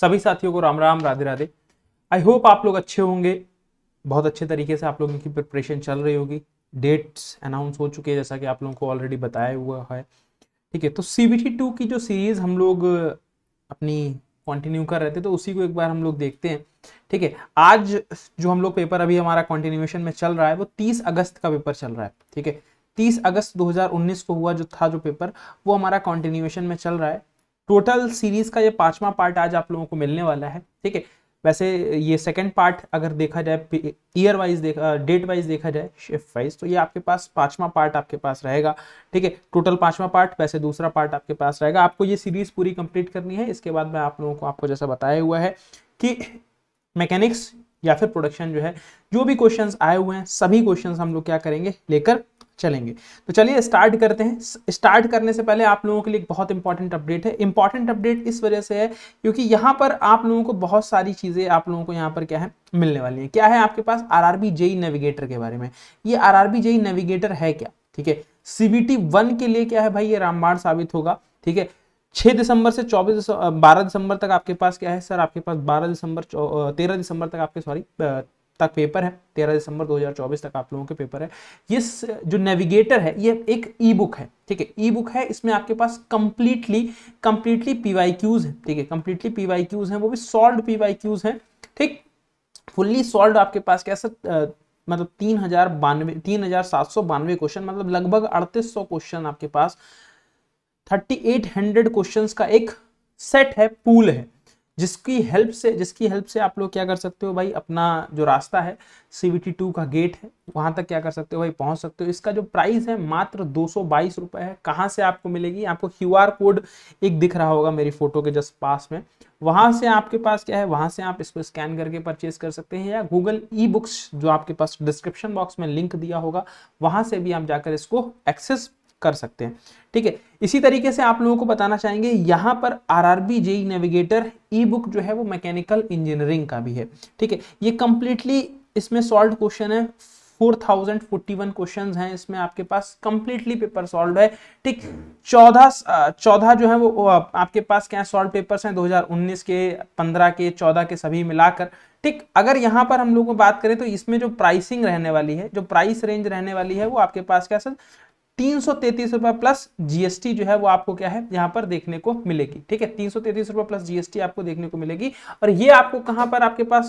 सभी साथियों को राम राम राधे राधे आई होप आप लोग अच्छे होंगे बहुत अच्छे तरीके से आप लोगों की प्रिपरेशन चल रही होगी डेट्स अनाउंस हो चुके हैं जैसा कि आप लोगों को ऑलरेडी बताया हुआ है ठीक है तो सी बी टी टू की जो सीरीज़ हम लोग अपनी कंटिन्यू कर रहे थे तो उसी को एक बार हम लोग देखते हैं ठीक है आज जो हम लोग पेपर अभी हमारा कॉन्टिन्यूएशन में चल रहा है वो तीस अगस्त का पेपर चल रहा है ठीक है 30 अगस्त 2019 को हुआ जो था जो पेपर वो हमारा कॉन्टिन्यूएशन में चल रहा है टोटल सीरीज का ये पांचवा पार्ट आज आप लोगों को मिलने वाला है ठीक है वैसे ये सेकंड पार्ट अगर देखा जाए ईयर वाइज देखा डेट वाइज देखा जाए शिफ्ट वाइज तो ये आपके पास पांचवा पार्ट आपके पास रहेगा ठीक है टोटल पांचवा पार्ट वैसे दूसरा पार्ट आपके पास रहेगा आपको ये सीरीज पूरी कंप्लीट करनी है इसके बाद मैं आप लोगों को आपको जैसा बताया हुआ है कि मैकेनिक्स या फिर प्रोडक्शन जो है जो भी क्वेश्चन आए हुए हैं सभी क्वेश्चन हम लोग क्या करेंगे लेकर चलेंगे तो चलिए स्टार्ट करते हैं स्टार्ट करने से पहले आप लोगों के लिए एक बहुत इंपॉर्टेंट अपडेट है इंपॉर्टेंट अपडेट इस वजह से है क्योंकि यहाँ पर आप लोगों को बहुत सारी चीज़ें आप लोगों को यहाँ पर क्या है मिलने वाली है क्या है आपके पास R R B JE navigator के बारे में ये R R B JE navigator है क्या ठीक है सीबीटी वन के लिए क्या है भाई ये रामबाण साबित होगा ठीक है छह दिसंबर से चौबीस दिसंबर बारह दिसंबर तक आपके पास क्या है सर आपके पास बारह दिसंबर तेरह दिसंबर तक आपके सॉरी तक पेपर है तेरह दिसंबर 2024 तक आप लोगों के पेपर है ये जो नेविगेटर है ये एक ई बुक है ठीक है ई बुक है इसमें आपके पास कंप्लीटली कंप्लीटली पीवाई क्यूज है ठीक है कंप्लीटली पीवाई क्यूज है वो भी सॉल्व पीवाई क्यूज है ठीक फुल्ली सॉल्व आपके पास क्या सर मतलब तीन हजार बानवे तीन हजार सात सौ बानवे क्वेश्चन मतलब लगभग अड़तीस सौ क्वेश्चन आपके पास थर्टी एट हंड्रेड क्वेश्चन का एक सेट है पूल है जिसकी हेल्प से जिसकी हेल्प से आप लोग क्या कर सकते हो भाई अपना जो रास्ता है सी वी टी टू का गेट है वहाँ तक क्या कर सकते हो भाई पहुँच सकते हो इसका जो प्राइस है मात्र दो सौ बाईस रुपये है कहाँ से आपको मिलेगी आपको क्यू आर कोड एक दिख रहा होगा मेरी फ़ोटो के जस्ट पास में वहाँ से आपके पास क्या है वहाँ से आप इसको स्कैन करके परचेज कर सकते हैं या गूगल ई बुक्स जो आपके पास डिस्क्रिप्शन बॉक्स में लिंक दिया होगा वहाँ से भी आप जाकर इसको एक्सेस कर सकते हैं ठीक है इसी तरीके से आप लोगों को बताना चाहेंगे यहाँ पर R R B JE navigator e book जो है वो मैकेनिकल इंजीनियरिंग का भी है ठीक है ये कंप्लीटली इसमें सॉल्व क्वेश्चन है 4041 क्वेश्चंस हैं इसमें आपके पास कंप्लीटली पेपर सॉल्व है ठीक 14 14 जो है वो आपके पास क्या सॉल्व पेपर्स हैं 2019 के 15 के 14 के सभी मिलाकर ठीक अगर यहां पर हम लोग बात करें तो इसमें जो प्राइसिंग रहने वाली है जो प्राइस रेंज रहने वाली है वो आपके पास क्या सर तीन रुपए प्लस जीएसटी जो है वो आपको क्या है यहां पर देखने को मिलेगी ठीक है तीन रुपए प्लस जीएसटी आपको देखने को मिलेगी और ये आपको कहां पर आपके पास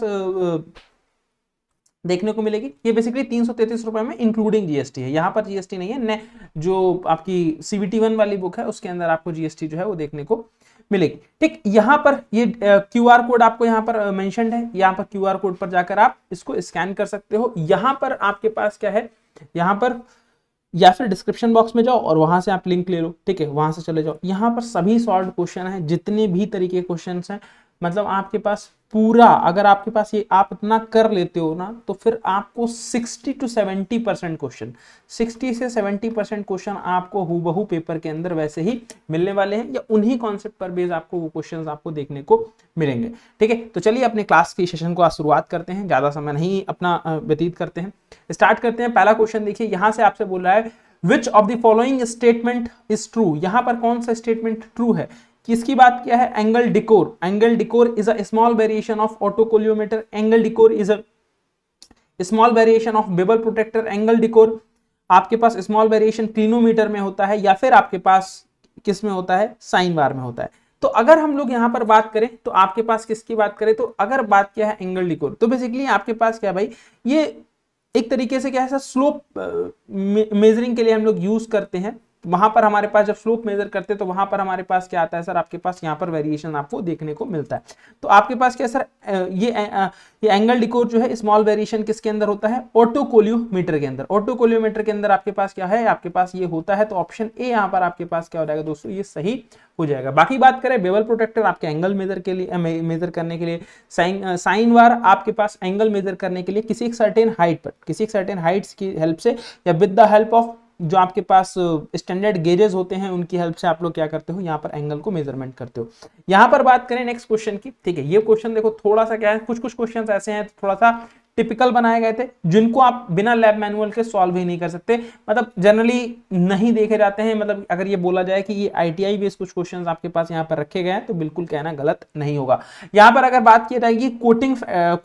देखने को मिलेगी ये बेसिकली तीन रुपए में इंक्लूडिंग जीएसटी है यहां पर जीएसटी नहीं है ने जो आपकी सीबीटी वन वाली बुक है उसके अंदर आपको जीएसटी जो है वो देखने को मिलेगी ठीक यहां पर ये क्यू आर कोड आपको यहां पर मैंशन है यहाँ पर क्यू कोड पर जाकर आप इसको स्कैन कर सकते हो यहां पर आपके पास क्या है यहां पर या फिर डिस्क्रिप्शन बॉक्स में जाओ और वहां से आप लिंक ले लो ठीक है वहां से चले जाओ यहाँ पर सभी सॉल्व क्वेश्चन है जितने भी तरीके क्वेश्चन हैं मतलब आपके पास पूरा अगर आपके पास ये आप इतना कर लेते हो ना तो फिर आपको 60 टू 70 परसेंट क्वेश्चन 60 से 70 परसेंट क्वेश्चन आपको हु पेपर के अंदर वैसे ही मिलने वाले हैं या उन्हीं कॉन्सेप्ट पर बेस आपको वो क्वेश्चन आपको देखने को मिलेंगे ठीक है तो चलिए अपने क्लास की सेशन को आज शुरुआत करते हैं ज़्यादा समय नहीं अपना व्यतीत करते हैं स्टार्ट करते हैं पहला क्वेश्चन देखिए यहाँ से आपसे बोल रहा है which of the following statement is true यहाँ पर कौन सा स्टेटमेंट ट्रू है किसकी बात किया है angle dekkor angle dekkor is a small variation of autocollimator angle dekkor is a small variation of bevel protractor angle dekkor आपके पास स्मॉल वेरिएशन क्लिनोमीटर में होता है या फिर आपके पास किस में होता है साइन बार में होता है तो अगर हम लोग यहाँ पर बात करें तो आपके पास किसकी बात करें तो अगर बात किया है एंगल डिकोर तो बेसिकली आपके पास क्या भाई ये एक तरीके से क्या है स्लोप मेजरिंग के लिए हम लोग यूज करते हैं वहां पर हमारे पास जब स्लोप मेजर करते हैं तो वहां पर हमारे पास क्या आता है सर आपके पास यहाँ पर वेरिएशन आपको देखने को मिलता है तो आपके पास क्या सर ये ये एंगल डिकोर जो है स्मॉल वेरिएशन किसके अंदर होता है ऑटोकोलियोमीटर के अंदर ऑटोकोलियोमीटर के अंदर आपके पास क्या है आपके पास ये होता है तो ऑप्शन ए यहाँ पर आपके पास क्या हो जाएगा दोस्तों ये सही हो जाएगा बाकी बात करें बेवल प्रोटेक्टर आपके एंगल मेजर के लिए मेजर करने के लिए साइन साइन वार आपके पास एंगल मेजर करने के लिए किसी एक सर्टेन हाइट पर किसी एक सर्टेन हाइट्स की हेल्प से या विद द हेल्प ऑफ जो आपके पास स्टैंडर्ड गेजेस होते हैं उनकी हेल्प से आप लोग क्या करते हो यहाँ पर एंगल को मेजरमेंट करते हो यहाँ पर बात करें नेक्स्ट क्वेश्चन की ठीक है ये क्वेश्चन देखो थोड़ा सा क्या है कुछ कुछ क्वेश्चन ऐसे हैं थोड़ा सा टिपिकल बनाए गए थे जिनको आप बिना लैब मैनुअल के सॉल्व ही नहीं कर सकते मतलब जनरली नहीं देखे जाते हैं मतलब अगर ये बोला जाए कि ये आईटीआई बेस्ड कुछ क्वेश्चंस आपके पास यहाँ पर रखे गए हैं तो बिल्कुल कहना गलत नहीं होगा यहाँ पर अगर बात की जाएगी coating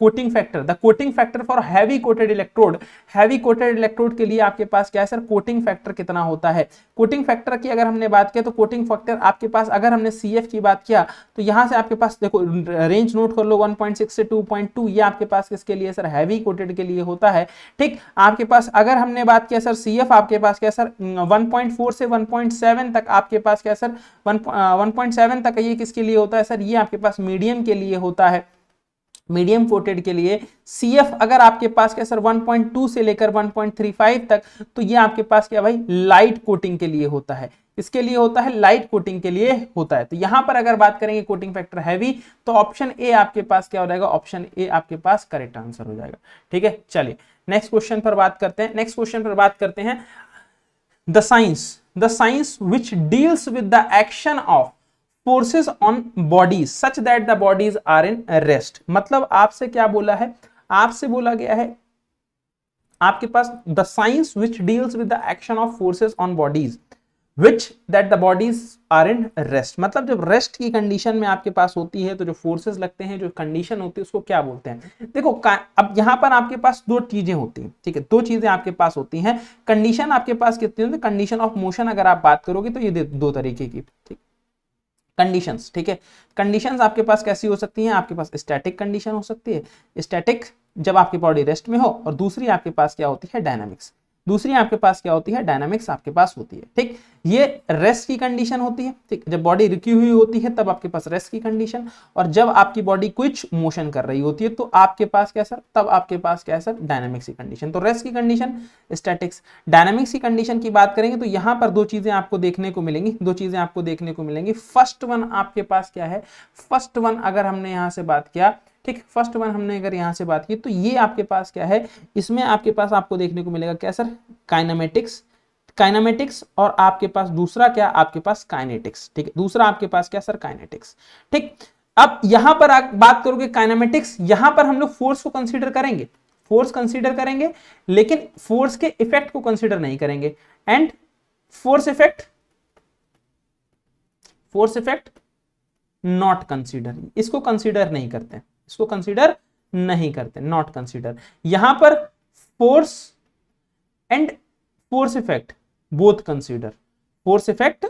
coating factor the coating factor for heavy coated electrode heavy coated electrode के लिए आपके पास क्या है सर कोटिंग फैक्टर कितना होता है कोटिंग फैक्टर की अगर हमने बात किया तो कोटिंग फैक्टर आपके पास अगर हमने सी की बात किया तो यहाँ से आपके पास देखो रेंज नोट कर लो वन से टू ये आपके पास किसके लिए सर है हैवी कोटेड के लिए होता है ठीक आपके पास अगर हमने बात किया सर सी आपके पास क्या सर 1.4 से 1.7 तक आपके पास क्या सर 1.7 तक ये किसके लिए होता है सर ये आपके पास मीडियम के लिए होता है मीडियम कोटेड के लिए सी एफ अगर आपके पास क्या सर 1.2 से लेकर 1.35 तक तो ये आपके पास क्या भाई लाइट कोटिंग के लिए होता है इसके लिए होता है लाइट कोटिंग के लिए होता है तो यहां पर अगर बात करेंगे कोटिंग फैक्टर हैवी तो ऑप्शन ए आपके पास क्या हो जाएगा ऑप्शन ए आपके पास करेक्ट आंसर हो जाएगा ठीक है चलिए नेक्स्ट क्वेश्चन पर बात करते हैं नेक्स्ट क्वेश्चन पर बात करते हैं the science the science which deals with the action of forces on body such that the bodies are in rest मतलब आपसे क्या बोला है आपसे बोला गया है आपके पास the science which deals with the action of forces on bodies which that the bodies are in rest मतलब जब रेस्ट की कंडीशन में आपके पास होती है तो जो फोर्सेस लगते हैं जो कंडीशन होती है उसको क्या बोलते हैं देखो अब यहाँ पर आपके पास दो चीजें होती हैं ठीक है दो चीजें आपके पास होती हैं कंडीशन आपके पास कितनी होती है कंडीशन ऑफ मोशन अगर आप बात करोगे तो ये दो तरीके की ठीक कंडीशंस ठीक है कंडीशंस आपके पास कैसी हो सकती हैं आपके पास स्टैटिक कंडीशन हो सकती है स्टैटिक जब आपकी बॉडी रेस्ट में हो और दूसरी आपके पास क्या होती है डायनामिक्स दूसरी आपके पास क्या होती है डायनामिक्स आपके पास होती है ठीक ये रेस्ट की कंडीशन होती है ठीक जब बॉडी रुकी हुई होती है तब आपके पास रेस्ट की कंडीशन और जब आपकी बॉडी कुछ मोशन कर रही होती है तो आपके पास क्या सर तब आपके पास क्या सर डायनामिक्स की कंडीशन तो रेस्ट की कंडीशन स्टैटिक्स डायनामिक्स की कंडीशन की बात करेंगे तो यहां पर दो चीजें आपको देखने को मिलेंगी दो चीजें आपको देखने को मिलेंगी फर्स्ट वन आपके पास क्या है फर्स्ट वन अगर हमने यहां से बात किया ठीक फर्स्ट वन हमने अगर यहाँ से बात की तो ये आपके पास क्या है इसमें आपके पास आपको देखने को मिलेगा क्या सर काइनामेटिक्स काइनामेटिक्स और आपके पास दूसरा क्या आपके पास काइनेटिक्स ठीक है दूसरा आपके पास क्या सर काइनेटिक्स ठीक अब यहां पर आप बात करोगे काइनामेटिक्स यहां पर हम लोग फोर्स को कंसीडर करेंगे फोर्स कंसीडर करेंगे लेकिन फोर्स के इफेक्ट को कंसीडर नहीं करेंगे and force effect force effect not consider इसको कंसीडर नहीं करते इसको कंसीडर नहीं करते नॉट कंसीडर यहां पर force and force effect both consider force effect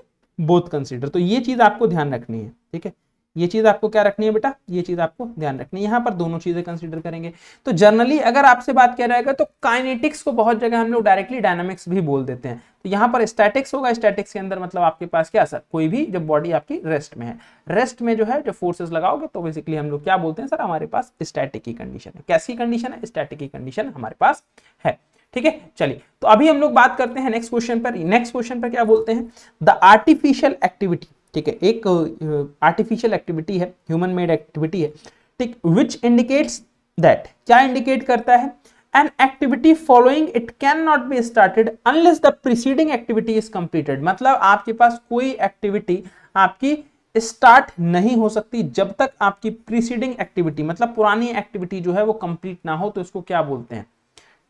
both consider तो ये चीज आपको ध्यान रखनी है ठीक है ये चीज आपको क्या रखनी है बेटा ये चीज आपको ध्यान रखनी है यहाँ पर दोनों चीजें कंसिडर करेंगे तो जनरली अगर आपसे बात किया जाएगा तो काइनेटिक्स को बहुत जगह हम लोग डायरेक्टली डायनामिक्स भी बोल देते हैं तो यहाँ पर स्टैटिक्स होगा स्टैटिक्स के अंदर मतलब आपके पास क्या सर कोई भी जब बॉडी आपकी रेस्ट में है रेस्ट में जो है जो फोर्सेस लगाओगे तो बेसिकली हम लोग क्या बोलते हैं सर हमारे पास स्टैटिक की कंडीशन है कैसी कंडीशन है स्टैटिक की कंडीशन हमारे पास है ठीक है चलिए तो अभी हम लोग बात करते हैं नेक्स्ट क्वेश्चन पर नेक्स्ट क्वेश्चन पर क्या बोलते हैं द आर्टिफिशियल एक्टिविटी ठीक है एक आर्टिफिशियल एक्टिविटी है ह्यूमन मेड एक्टिविटी है ठीक विच इंडिकेट्स दैट क्या इंडिकेट करता है an activity following it can not be started unless the preceding activity is completed मतलब आपके पास कोई एक्टिविटी आपकी स्टार्ट नहीं हो सकती जब तक आपकी प्रीसीडिंग एक्टिविटी मतलब पुरानी एक्टिविटी जो है वो कंप्लीट ना हो तो इसको क्या बोलते हैं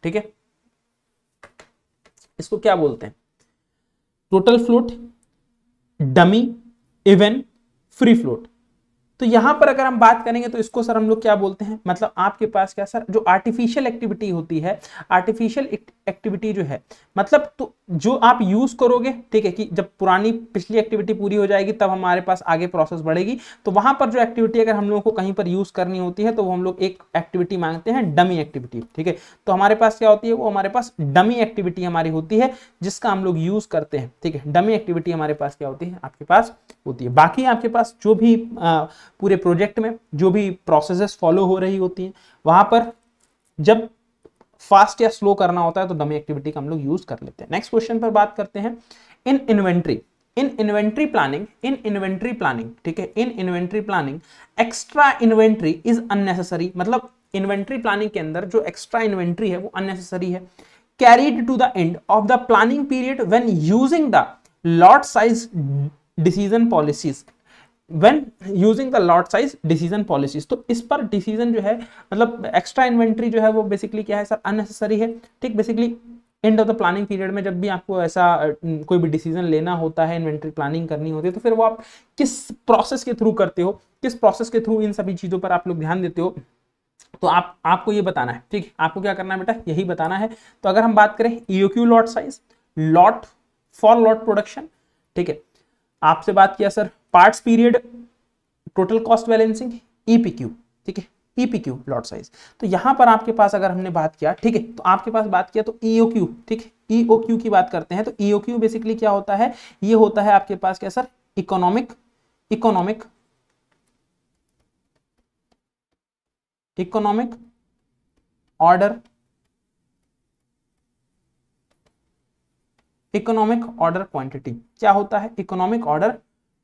ठीक है इसको क्या बोलते हैं total float dummy even free float तो यहाँ पर अगर हम बात करेंगे तो इसको सर हम लोग क्या बोलते हैं मतलब आपके पास क्या सर जो आर्टिफिशियल एक्टिविटी होती है आर्टिफिशियल एक्टिविटी जो है मतलब तो जो आप यूज करोगे ठीक है कि जब पुरानी पिछली एक्टिविटी पूरी हो जाएगी तब हमारे पास आगे प्रोसेस बढ़ेगी तो वहां पर जो एक्टिविटी अगर हम लोगों को कहीं पर यूज करनी होती है तो वो हम लोग एक एक्टिविटी मांगते हैं डमी एक्टिविटी ठीक है तो हमारे पास क्या होती है वो हमारे पास डमी एक्टिविटी हमारी होती है जिसका हम लोग यूज करते हैं ठीक है डमी एक्टिविटी हमारे पास क्या होती है आपके पास होती है बाकी आपके पास जो भी पूरे प्रोजेक्ट में जो भी प्रोसेसेस फॉलो हो रही होती हैं वहां पर जब फास्ट या स्लो करना होता है तो डमी एक्टिविटी का हम लोग यूज कर लेते हैं नेक्स्ट क्वेश्चन पर बात करते हैं in inventory in inventory planning in inventory planning ठीक है in inventory planning extra inventory is unnecessary मतलब इन्वेंट्री प्लानिंग के अंदर जो एक्स्ट्रा इन्वेंट्री है वो अननेसेसरी है carried to the end of the planning period when using the lot size decision policies when using the lot size decision policies तो इस पर डिसीजन जो है मतलब एक्स्ट्रा इन्वेंट्री जो है वो बेसिकली क्या है सर unnecessary है ठीक basically end of the planning period में जब भी आपको ऐसा कोई भी डिसीजन लेना होता है इन्वेंट्री प्लानिंग करनी होती है तो फिर वो आप किस प्रोसेस के थ्रू करते हो किस प्रोसेस के थ्रू इन सभी चीज़ों पर आप लोग ध्यान देते हो तो आप आपको ये बताना है ठीक आपको क्या करना है बेटा यही बताना है तो अगर हम बात करें EOQ lot size lot for lot production ठीक है आपसे बात किया sir parts period total cost balancing EPQ e ठीक है ईपीक्यू लॉट साइज तो यहां पर आपके पास अगर हमने बात किया ठीक है तो आपके पास बात किया तो क्यू e ठीक है क्यू e की बात करते हैं तो क्यू बेसिकली क्या होता है ये होता है आपके पास क्या sir economic economic economic order economic order quantity क्या होता है इकोनॉमिक ऑर्डर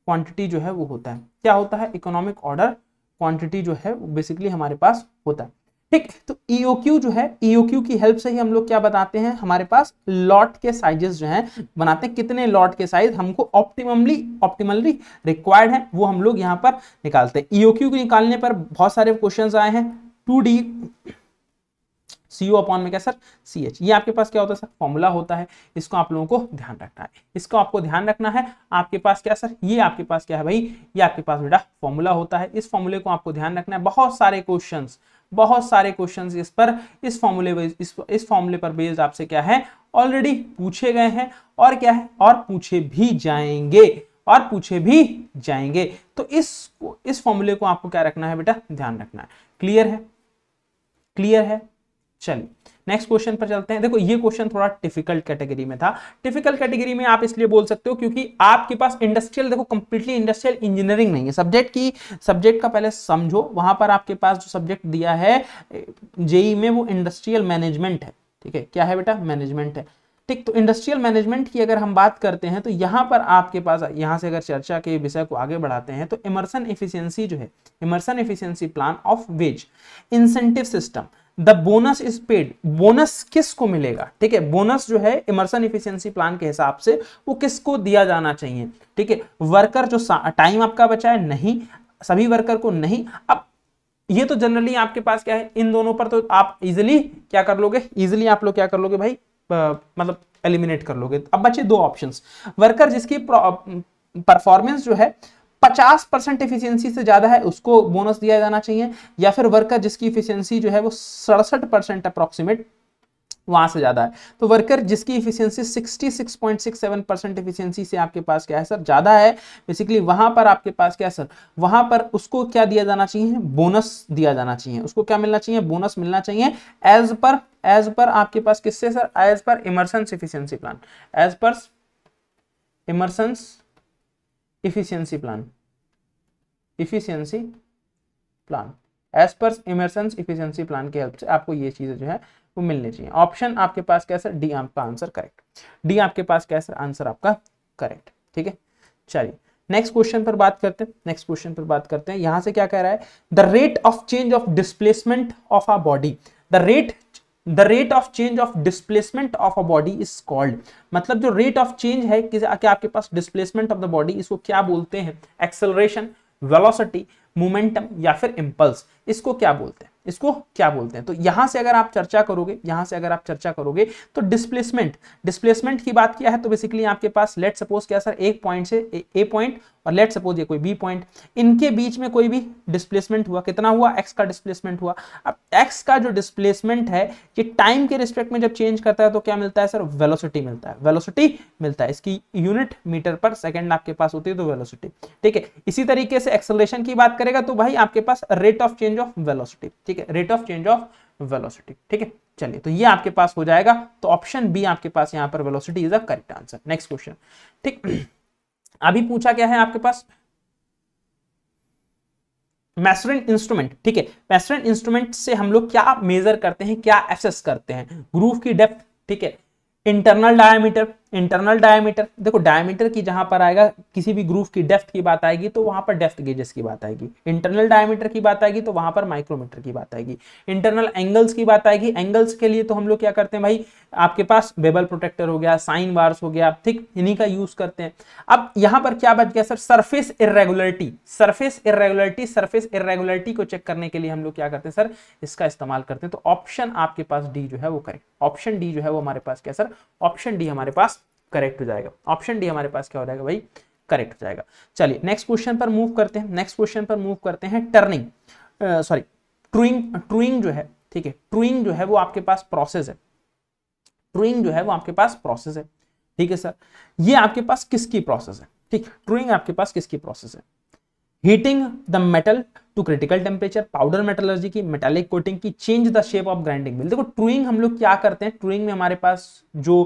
क्वांटिटी जो है वो होता है क्या होता है इकोनॉमिक ऑर्डर क्वांटिटी जो है वो बेसिकली हमारे पास होता है ठीक तो ईओक्यू e जो है ईओक्यू e की हेल्प से ही हम लोग क्या बताते हैं हमारे पास लॉट के साइजेस जो हैं बनाते हैं कितने लॉट के साइज हमको ऑप्टिममली ऑप्टिमली रिक्वायर्ड है वो हम लोग यहाँ पर निकालते हैं ईओक्यू e के निकालने पर बहुत सारे क्वेश्चन आए हैं two D C O upon में क्या सर सी एच ये आपके पास क्या होता है सर फॉर्मूला होता है इसको आप लोगों को ध्यान रखना है इसको आपको ध्यान रखना है आपके पास क्या सर ये आपके पास क्या है भाई ये आपके पास बेटा फॉर्मूला होता है इस फॉर्मूले को आपको ध्यान रखना है बहुत सारे क्वेश्चन बहुत सारे क्वेश्चन इस पर इस फॉर्मूले इस, इस फॉर्मूले पर बेस्ड आपसे क्या है ऑलरेडी पूछे गए हैं और क्या है और पूछे भी जाएंगे और पूछे भी जाएंगे तो इस इस फॉर्मूले को आपको क्या रखना है बेटा ध्यान रखना है क्लियर है क्लियर है चलिए नेक्स्ट क्वेश्चन पर चलते हैं देखो ये क्वेश्चन थोड़ा डिफिकल्ट कैटेगरी में था टिफिकल्ट कैटेगरी में आप इसलिए बोल सकते हो क्योंकि आपके पास इंडस्ट्रियल देखो कंप्लीटली इंडस्ट्रियल इंजीनियरिंग नहीं है सब्जेक्ट की सब्जेक्ट का पहले समझो वहां पर आपके पास जो सब्जेक्ट दिया है जेई में वो इंडस्ट्रियल मैनेजमेंट है ठीक है क्या है बेटा मैनेजमेंट है ठीक तो इंडस्ट्रियल मैनेजमेंट की अगर हम बात करते हैं तो यहाँ पर आपके पास यहाँ से अगर चर्चा के विषय को आगे बढ़ाते हैं तो इमरसन एफिशिएंसी जो है Emerson efficiency plan of wage incentive system the bonus is paid bonus किसको मिलेगा ठीक है बोनस जो है इमरसन इफिशियंसी प्लान के हिसाब से वो किसको दिया जाना चाहिए ठीक है वर्कर जो टाइम आपका बचा है नहीं सभी वर्कर को नहीं अब ये तो जनरली आपके पास क्या है इन दोनों पर तो आप इजिली क्या कर लोगे इजिली आप लोग क्या कर लोगे भाई मतलब एलिमिनेट कर लोगे अब बचे दो ऑप्शन वर्कर जिसकी परफॉर्मेंस जो है 50 परसेंट इफिशियंसी से ज़्यादा है उसको बोनस दिया जाना चाहिए या फिर वर्कर जिसकी इफिशियंसी जो है वो सड़सठ परसेंट अप्रोक्सीमेट वहां से ज्यादा है तो वर्कर जिसकी इफिशियंसी 66.67 परसेंट इफिशियंसी से आपके पास क्या है सर ज्यादा है बेसिकली वहां पर आपके पास क्या है सर वहां पर उसको क्या दिया जाना चाहिए बोनस दिया जाना चाहिए उसको क्या मिलना चाहिए बोनस मिलना चाहिए एज पर एज पर आपके पास किससे sir as per Emerson's efficiency plan as per Emerson's efficiency plan efficiency plan as per Emerson efficiency plan की हेल्प से आपको ये चीज़ें जो है वो मिलनी चाहिए ऑप्शन आपके पास कैसा डी आपका आंसर करेक्ट डी आपके पास कैसा आंसर आपका करेक्ट ठीक है चलिए नेक्स्ट क्वेश्चन पर बात करते हैं नेक्स्ट क्वेश्चन पर बात करते हैं यहां से क्या कह रहा है the rate of change of displacement of a body the rate the rate of change of displacement of a body is called मतलब जो रेट ऑफ चेंज है कि आपके पास डिस्प्लेसमेंट ऑफ द बॉडी इसको क्या बोलते हैं एक्सेलरेशन velocity मोमेंटम या फिर इम्पल्स इसको क्या बोलते हैं इसको क्या बोलते हैं तो यहां से अगर आप चर्चा करोगे यहां से अगर आप चर्चा करोगे तो डिस्प्लेसमेंट डिस्प्लेसमेंट की बात किया है तो बेसिकली आपके पास लेट सपोज क्या सर एक पॉइंट से ए पॉइंट और लेट सपोज ये कोई बी पॉइंट इनके बीच में कोई भी डिस्प्लेसमेंट हुआ कितना हुआ एक्स का डिस्प्लेसमेंट हुआ अब एक्स का जो डिस्प्लेसमेंट है ये टाइम के रिस्पेक्ट में जब चेंज करता है तो क्या मिलता है सर वेलोसिटी मिलता है वेलोसिटी मिलता है इसकी यूनिट मीटर पर सेकेंड आपके पास होती है तो वेलोसिटी ठीक है इसी तरीके से एक्सलेशन की बात करें करेगा तो भाई आपके पास rate of change of velocity ठीक है rate of change of velocity ठीक है चलिए तो ये आपके पास हो जाएगा तो ऑप्शन बी आपके पास यहाँ पर velocity is a correct answer next question ठीक अभी पूछा क्या है आपके पास मैसरन इंस्ट्रूमेंट ठीक है मैसरन इंस्ट्रूमेंट से हम लोग क्या मेजर करते हैं क्या एसेस करते हैं ग्रूफ की डेप्थ ठीक है इंटरनल डायमीटर इंटरनल डायमीटर देखो डायमीटर की जहां पर आएगा किसी भी ग्रूफ की डेफ्थ की बात आएगी तो वहां पर डेफ्थ गेजेस की बात आएगी इंटरनल डायमीटर की बात आएगी तो वहां पर माइक्रोमीटर की बात आएगी इंटरनल एंगल्स की बात आएगी एंगल्स के लिए तो हम लोग क्या करते हैं भाई आपके पास बेबल प्रोटेक्टर हो गया साइन वार्स हो गया ठीक इन्हीं का यूज करते हैं अब यहां पर क्या बच गया sir surface irregularity surface irregularity surface irregularity को चेक करने के लिए हम लोग क्या करते हैं सर इसका इस्तेमाल करते हैं तो ऑप्शन आपके पास डी जो है वो करेक्ट ऑप्शन डी जो है वो हमारे पास क्या सर ऑप्शन डी हमारे पास करेक्ट हो जाएगा ऑप्शन डी हमारे पास क्या हो जाएगा भाई करेक्ट हो जाएगा चलिए नेक्स्ट क्वेश्चन पर मूव करते हैं नेक्स्ट क्वेश्चन पर मूव करते हैं टर्निंग सॉरी ट्रूइंग ट्रूइंग जो है ठीक है ट्रूइंग जो है वो आपके पास प्रोसेस है ट्रूइंग जो है वो आपके पास प्रोसेस है ठीक है सर ये आपके पास किसकी प्रोसेस है ठीक ट्रूइंग आपके पास किसकी प्रोसेस है heating the metal to critical temperature powder metallurgy की मेटालिक कोटिंग की change the shape of grinding wheel देखो ट्रूइंग हम लोग क्या करते हैं ट्रूइंग में हमारे पास जो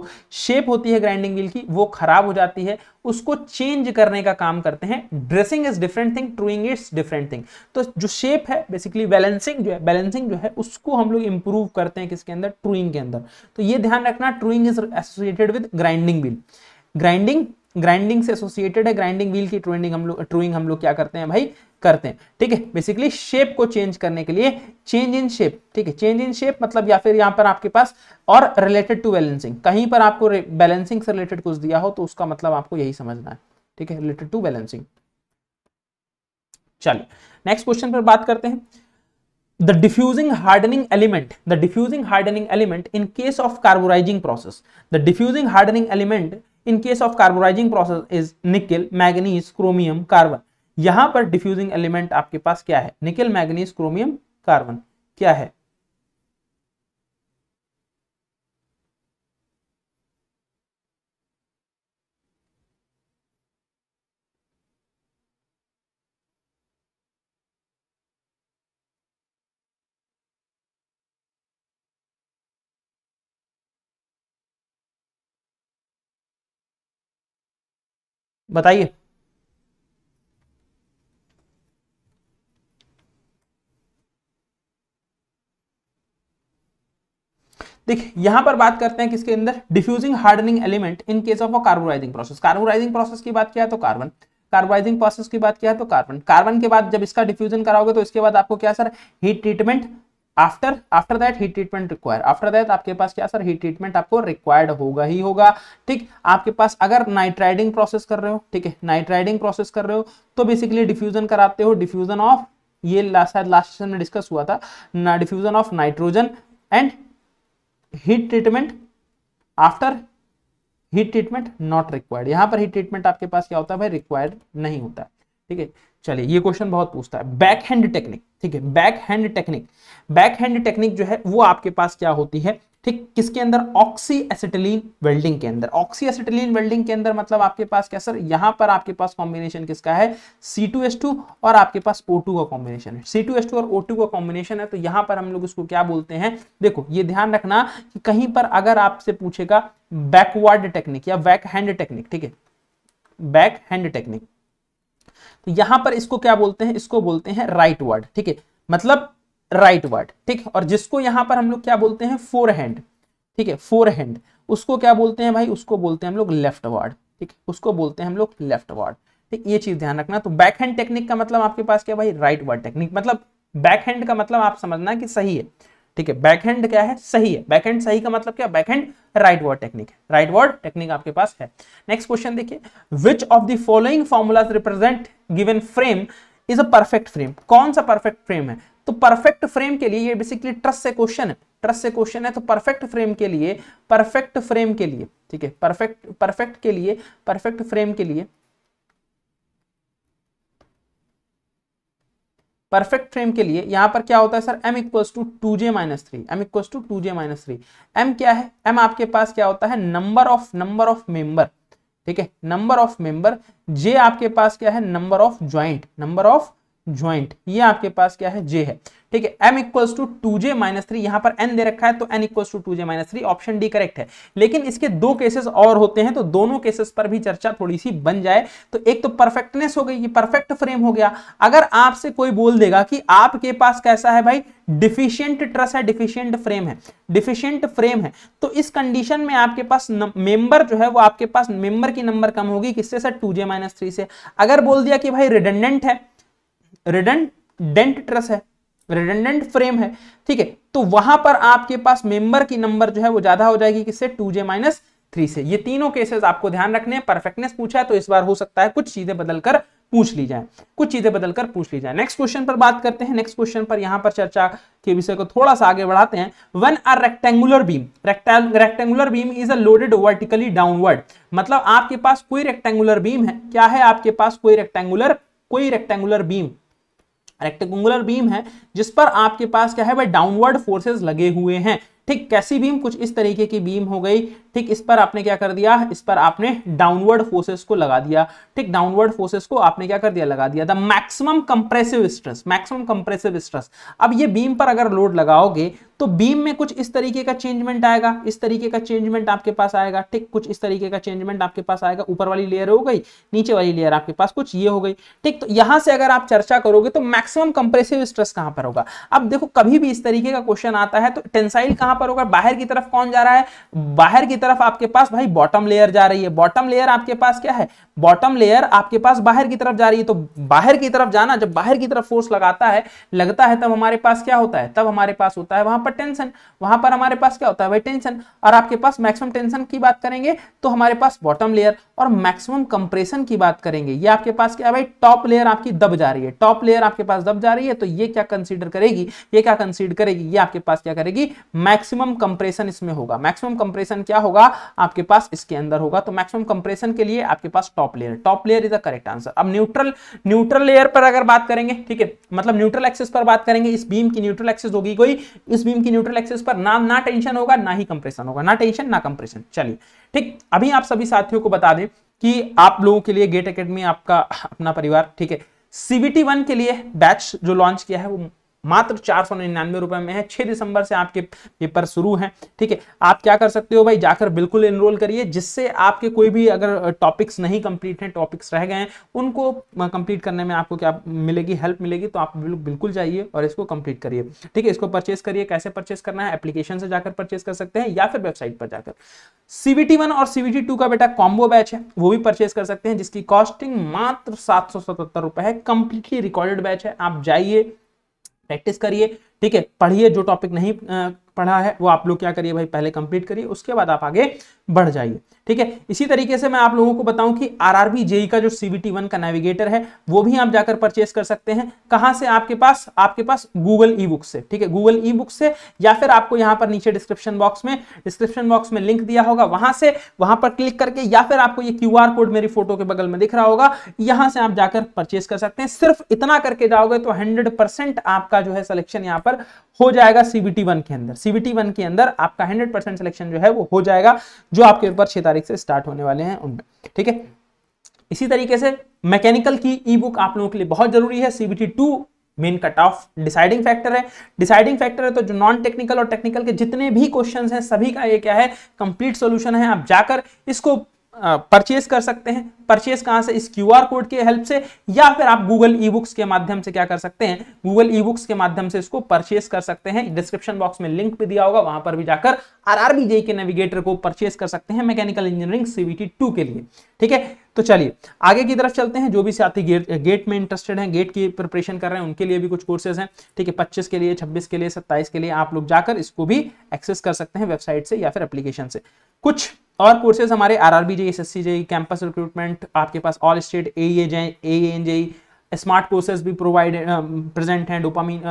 शेप होती है ग्राइंडिंग व्हील की वो खराब हो जाती है उसको चेंज करने का काम करते हैं dressing is different thing truing is different thing तो जो शेप है बेसिकली बैलेंसिंग जो है बैलेंसिंग जो है उसको हम लोग इंप्रूव करते हैं किसके अंदर ट्रूइंग के अंदर तो ये ध्यान रखना truing is associated with grinding wheel grinding grinding से एसोसिएटेड है ग्राइंडिंग व्हील की ट्रूइंग हम लोग ट्रूइंग हम लोग क्या करते हैं भाई करते हैं ठीक है बेसिकली शेप को चेंज करने के लिए चेंज इन शेप ठीक है चेंज इन शेप मतलब या फिर यहाँ पर आपके पास और रिलेटेड टू बैलेंसिंग कहीं पर आपको बैलेंसिंग से रिलेटेड कुछ दिया हो तो उसका मतलब आपको यही समझना है ठीक है रिलेटेड टू बैलेंसिंग चलिए नेक्स्ट क्वेश्चन पर बात करते हैं the diffusing hardening element the diffusing hardening element in case of carburizing process the diffusing hardening element in case of carburizing process is nickel manganese chromium carbon यहां पर diffusing element आपके पास क्या है निकल मैग्नीज क्रोमियम कार्बन क्या है बताइए देख यहां पर बात करते हैं किसके अंदर diffusing hardening element in case of a carburizing process carburizing process की बात किया तो कार्बन कार्बोराइजिंग प्रोसेस की बात किया तो कार्बन कार्बन के बाद जब इसका डिफ्यूजन कराओगे तो इसके बाद आपको क्या sir heat treatment after after that heat treatment require after that आपके पास क्या सर हीट ट्रीटमेंट आपको रिक्वायर्ड होगा ही होगा ठीक आपके पास अगर नाइट्राइडिंग प्रोसेस कर रहे हो ठीक है नाइट्राइडिंग प्रोसेस कर रहे हो तो बेसिकली डिफ्यूजन कराते हो डिफ्यूजन ऑफ ये शायद लास्ट सेशन में डिस्कस हुआ था ना diffusion of nitrogen and heat treatment after heat treatment not required यहां पर हीट ट्रीटमेंट आपके पास क्या होता है भाई रिक्वायर्ड नहीं होता ठीक है चलिए ये क्वेश्चन बहुत पूछता है बैक हैंड टेक्निक ठीक है back hand technique back hand technique जो है वो आपके पास क्या होती है ठीक किसके अंदर ऑक्सी वेल्डिंग के अंदर ऑक्सी वेल्डिंग के अंदर मतलब आपके पास क्या सर यहां पर आपके पास कॉम्बिनेशन किसका है C2H2 और आपके पास O2 का कॉम्बिनेशन है टू और O2 का कॉम्बिनेशन है तो यहां पर हम लोग इसको क्या बोलते हैं देखो ये ध्यान रखना कि कहीं पर अगर आपसे पूछेगा बैकवर्ड टेक्निक या बैक हैंड टेक्निक ठीक है बैक हैंड टेक्निक तो यहां पर इसको क्या बोलते हैं इसको बोलते हैं राइट वर्ड ठीक है मतलब राइट वर्ड ठीक और जिसको यहां पर हम लोग क्या बोलते हैं फोर हैंड ठीक है फोर हैंड उसको क्या बोलते हैं भाई उसको बोलते हैं हम लोग लेफ्ट वर्ड ठीक उसको बोलते हैं हम लोग लेफ्ट वर्ड ठीक ये चीज ध्यान रखना तो बैक हैंड टेक्निक का मतलब आपके पास क्या भाई राइट वर्ड टेक्निक मतलब बैक हैंड का मतलब आप समझना कि सही है ठीक है बैकहेंड क्या है सही है बैकहेंड सही का मतलब क्या बैकहेंड राइट वर्ड टेक्निक है राइट वर्ड टेक्निक आपके पास है नेक्स्ट क्वेश्चन देखिए which of the following formulas represent given frame is a perfect frame कौन सा परफेक्ट फ्रेम है तो परफेक्ट फ्रेम के लिए ये बेसिकली ट्रस्ट से क्वेश्चन है ट्रस्ट से क्वेश्चन है तो परफेक्ट फ्रेम के लिए परफेक्ट फ्रेम के लिए ठीक है परफेक्ट परफेक्ट के लिए परफेक्ट फ्रेम के लिए परफेक्ट फ्रेम के लिए यहाँ पर क्या होता है sir m equals to two J minus three M equals to two J minus three M क्या है m आपके पास क्या होता है number of number of member ठीक है नंबर ऑफ मेंबर जे आपके पास क्या है number of joint number of joint ये आपके पास क्या है जे है ठीक है M equals to two J minus three यहां पर एन दे रखा है तो N equals to two J minus three option D correct है लेकिन इसके दो केसेस और होते हैं तो दोनों केसेस पर भी चर्चा थोड़ी सी बन जाए तो एक तो परफेक्टनेस हो गई परफेक्ट फ्रेम हो गया अगर आपसे कोई बोल देगा कि आपके पास कैसा है भाई डिफिशियंट ट्रस है डिफिशियंट फ्रेम है डिफिशियंट फ्रेम है तो इस कंडीशन में आपके पास मेंबर जो है वो आपके पास मेंबर की नंबर कम होगी किससे sir two J minus three से अगर बोल दिया कि भाई रिडेंडेंट है रिडेंडेंट ट्रस है रिडेंडेंट फ्रेम है ठीक है तो वहां पर आपके पास मेंबर की नंबर जो है वो ज्यादा हो जाएगी किससे टू जे माइनस थ्री से ये तीनों केसेस आपको ध्यान रखने हैं परफेक्टनेस पूछा है तो इस बार हो सकता है कुछ चीजें बदलकर पूछ ली जाए कुछ चीजें बदलकर पूछ ली जाए नेक्स्ट क्वेश्चन पर बात करते हैं नेक्स्ट क्वेश्चन पर यहां पर चर्चा के विषय को थोड़ा सा आगे बढ़ाते हैं one R rectangular beam rectangular beam is a loaded vertically downward मतलब आपके पास कोई रेक्टेंगुलर बीम है क्या है आपके पास कोई रेक्टेंगुलर कोई रेक्टेंगुलर बीम रेक्टेंगुलर बीम है जिस पर आपके पास क्या है वह डाउनवर्ड फोर्सेस लगे हुए हैं ठीक कैसी बीम कुछ इस तरीके की बीम हो गई ठीक इस पर आपने क्या कर दिया इस पर आपने डाउनवर्ड फोर्सेस को लगा दिया ठीक डाउनवर्ड फोर्सेस को आपने क्या कर दिया लगा दिया the maximum compressive stress maximum compressive stress अब ये बीम पर अगर लोड लगाओगे तो बीम में कुछ इस तरीके का चेंजमेंट आएगा इस तरीके का चेंजमेंट आपके पास आएगा ठीक कुछ इस तरीके का चेंजमेंट आपके पास आएगा ऊपर वाली लेयर हो गई नीचे वाली लेयर आपके पास कुछ ये हो गई ठीक तो यहां से अगर आप चर्चा करोगे तो मैक्सिमम कंप्रेसिव स्ट्रेस कहां पर होगा अब देखो कभी भी इस तरीके का क्वेश्चन आता है तो टेंसाइल कहां पर होगा बाहर की तरफ कौन जा रहा है बाहर की तरफ आपके पास भाई बॉटम लेयर जा रही है बॉटम लेयर आपके पास क्या है बॉटम लेयर आपके पास बाहर की तरफ जा रही है तो बाहर की तरफ जाना जब बाहर की तरफ फोर्स लगाता है लगता है तब हमारे पास क्या होता है तब हमारे पास होता है वहां पर पर टेंशन वहां पर हमारे पास क्या होता है भाई टेंशन और आपके पास मैक्सिमम टेंशन की बात करेंगे तो हमारे पास बॉटम लेयर और मैक्सिमम कंप्रेशन की बात करेंगे ये आपके पास क्या भाई टॉप लेयर आपकी दब जा रही है टॉप लेयर आपके पास दब जा रही है तो ये क्या कंसिडर करेगी ये क्या कंसिडर करेगी ये आपके पास क्या करेगी मैक्सिमम कंप्रेशन इसमें होगा मैक्सिमम कंप्रेशन क्या होगा आपके पास इसके अंदर होगा तो मैक्सिमम कंप्रेशन के लिए आपके पास top layer top layer is the correct answer अब न्यूट्रल न्यूट्रल लेयर पर अगर बात करेंगे ठीक है मतलब न्यूट्रल एक्सिस पर बात करेंगे इस बीम की न्यूट्रल एक्सिस होगी कोई इस बीम इनकी न्यूट्रल एक्सेस पर ना ना टेंशन होगा ना ही कंप्रेशन होगा ना टेंशन ना कंप्रेशन चलिए ठीक अभी आप सभी साथियों को बता दें कि आप लोगों के लिए गेट अकेडमी आपका अपना परिवार ठीक है सीबीटी वन के लिए बैच जो लॉन्च किया है वो मात्र चार सौ निन्यानवे रुपए में है छह दिसंबर से आपके पेपर शुरू हैं ठीक है आप क्या कर सकते हो भाई जाकर बिल्कुल एनरोल करिए जिससे आपके कोई भी अगर टॉपिक्स नहीं कंप्लीट हैं टॉपिक्स रह गए हैं उनको कंप्लीट करने में आपको क्या मिलेगी हेल्प मिलेगी तो आप बिल्कुल जाइए और इसको कंप्लीट करिए ठीक है इसको परचेस करिए कैसे परचेस करना है एप्लीकेशन से जाकर परचेस कर सकते हैं या फिर वेबसाइट पर जाकर सीबीटी वन और सीबीटी टू का बेटा कॉम्बो बैच है वो भी परचेस कर सकते हैं जिसकी कॉस्टिंग मात्र सात सौ सतहत्तर रुपए है कंप्लीटली रिकॉर्डेड बैच है आप जाइए प्रैक्टिस करिए ठीक है पढ़िए जो टॉपिक नहीं पढ़ा है वो आप लोग क्या करिए भाई पहले कंप्लीट करिए उसके बाद आप आगे बढ़ जाइए ठीक है इसी तरीके से मैं आप लोगों को बताऊं कि आरआरबी जेई e का जो सीबीटी वन का नेविगेटर है वो भी आप जाकर परचेस कर सकते हैं कहां से आपके पास आपके पास गूगल ई बुक से ठीक है गूगल ई बुक से या फिर आपको यहां पर नीचे डिस्क्रिप्शन बॉक्स में डिस्क्रिप्शन बॉक्स में लिंक दिया होगा वहां से वहां पर क्लिक करके या फिर आपको ये क्यू कोड मेरी फोटो के बगल में दिख रहा होगा यहां से आप जाकर परचेस कर सकते हैं सिर्फ इतना करके जाओगे तो हंड्रेड आपका जो है सिलेक्शन यहाँ पर पर हो जाएगा सीबीटी वन के अंदर सीबीटी वन के अंदर आपका हंड्रेड परसेंट सिलेक्शन जो है वो हो जाएगा जो आपके पेपर छह तारीख से स्टार्ट होने वाले हैं उनमें ठीक है इसी तरीके से मैकेनिकल की ई बुक आप लोगों के लिए बहुत जरूरी है CBT two main cut off deciding factor है डिसाइडिंग फैक्टर है तो जो नॉन टेक्निकल और टेक्निकल के जितने भी क्वेश्चंस हैं सभी का ये क्या है कंप्लीट सॉल्यूशन है आप जाकर इसको परचेज कर सकते हैं परचेज कहां से इस क्यू आर कोड के हेल्प से या फिर आप गूगल ई बुक्स के माध्यम से क्या कर सकते हैं गूगल ई बुक्स के माध्यम से इसको परचेज कर सकते हैं डिस्क्रिप्शन बॉक्स में लिंक भी दिया होगा वहां पर भी जाकर आर आरआरबी जे के नेविगेटर को परचेज कर सकते हैं मैकेनिकल इंजीनियरिंग सीबीटी टू के लिए ठीक है तो चलिए आगे की तरफ चलते हैं जो भी साथी गेट गेट में इंटरेस्टेड हैं गेट की प्रिपरेशन कर रहे हैं उनके लिए भी कुछ कोर्सेज हैं ठीक है पच्चीस के लिए छब्बीस के लिए सत्ताईस के लिए आप लोग जाकर इसको भी एक्सेस कर सकते हैं वेबसाइट से या फिर एप्लीकेशन से कुछ और कोर्सेज हमारे R R B J S S C G campus recruitment आपके पास all state A A J A N J smart courses भी प्रोवाइड प्रेजेंट हैं डोपामीन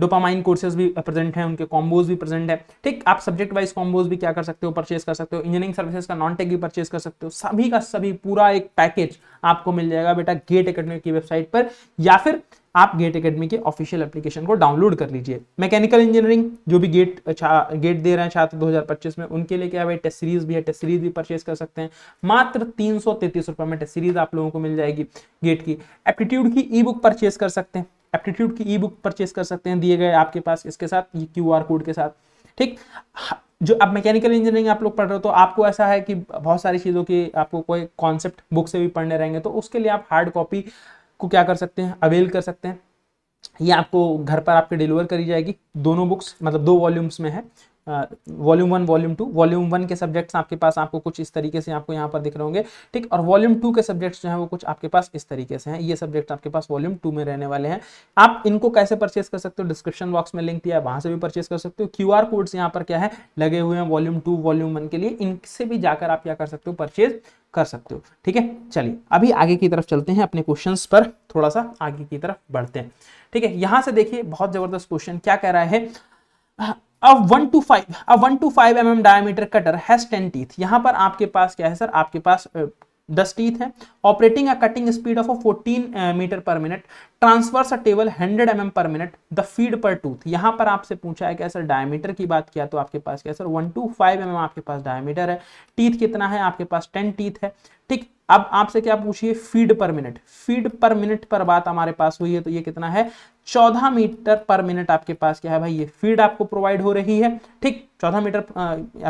डोपामाइन कोर्सेज भी प्रेजेंट हैं उनके कॉम्बोज भी प्रेजेंट है ठीक आप सब्जेक्ट वाइज कॉम्बोज भी क्या कर सकते हो परचेज कर सकते हो इंजीनियरिंग सर्विसेज का नॉन टेक भी परचेज कर सकते हो सभी का सभी पूरा एक पैकेज आपको मिल जाएगा बेटा गेट अकेडमी की वेबसाइट पर या फिर आप गेट अकेडमी के ऑफिशियल एप्लीकेशन को डाउनलोड कर लीजिए मैकेनिकल इंजीनियरिंग जो भी गेट गेट दे रहे हैं छात्र 2025 में उनके लिए क्या भाई टेस्ट सीरीज भी है टेस्ट सीरीज भी परचेज कर सकते हैं मात्र तीन रुपए में टेस्ट सीरीज आप लोगों को मिल जाएगी गेट की एप्टीट्यूड की ई बुक परचेज कर सकते हैं एप्टीट्यूड की ई बुक परचेज कर सकते हैं दिए गए आपके पास इसके साथ ये क्यू कोड के साथ ठीक जो अब मैकेनिकल इंजीनियरिंग आप लोग पढ़ रहे हो तो आपको ऐसा है कि बहुत सारी चीज़ों की आपको कोई कॉन्सेप्ट बुक से भी पढ़ने रहेंगे तो उसके लिए आप हार्ड कॉपी को क्या कर सकते हैं अवेल कर सकते हैं ये आपको घर पर आपके डिलीवर करी जाएगी दोनों बुक्स मतलब दो वॉल्यूम्स में है volume one volume two volume one के सब्जेक्ट्स आपके पास आपको कुछ इस तरीके से आपको यहाँ पर दिख रहे होंगे ठीक और वॉल्यूम टू के सब्जेक्ट्स जो है वो कुछ आपके पास इस तरीके से हैं ये सब्जेक्ट आपके पास वॉल्यूम टू में रहने वाले हैं आप इनको कैसे परचेस कर सकते हो डिस्क्रिप्शन बॉक्स में लिंक दिया है वहां से भी परचेस कर सकते हो क्यू आर कोड्स यहाँ पर क्या है लगे हुए हैं वॉल्यूम टू वॉल्यूम वन के लिए इनसे भी जाकर आप क्या कर सकते हो परचेज कर सकते हो ठीक है चलिए अभी आगे की तरफ चलते हैं अपने क्वेश्चन पर थोड़ा सा आगे की तरफ बढ़ते हैं ठीक है यहाँ से देखिए बहुत जबरदस्त क्वेश्चन क्या कह रहा है A 1 mm यहां पर आपके पास क्या है सर आपके पास दस टीथ है operating cutting speed of 14 meter per minute transverse a table 100 M per minute the feed per tooth तो यहाँ पर आपसे पूछा है क्या सर डायमीटर की बात किया तो आपके पास क्या sir one two five M आपके पास डायमीटर है टीथ कितना है आपके पास टेन टीथ है ठीक अब आपसे क्या पूछिए feed per minute feed per minute पर बात हमारे पास हुई है तो ये कितना है चौदह मीटर पर मिनट आपके पास क्या है भाई ये फीड आपको प्रोवाइड हो रही है ठीक चौदह मीटर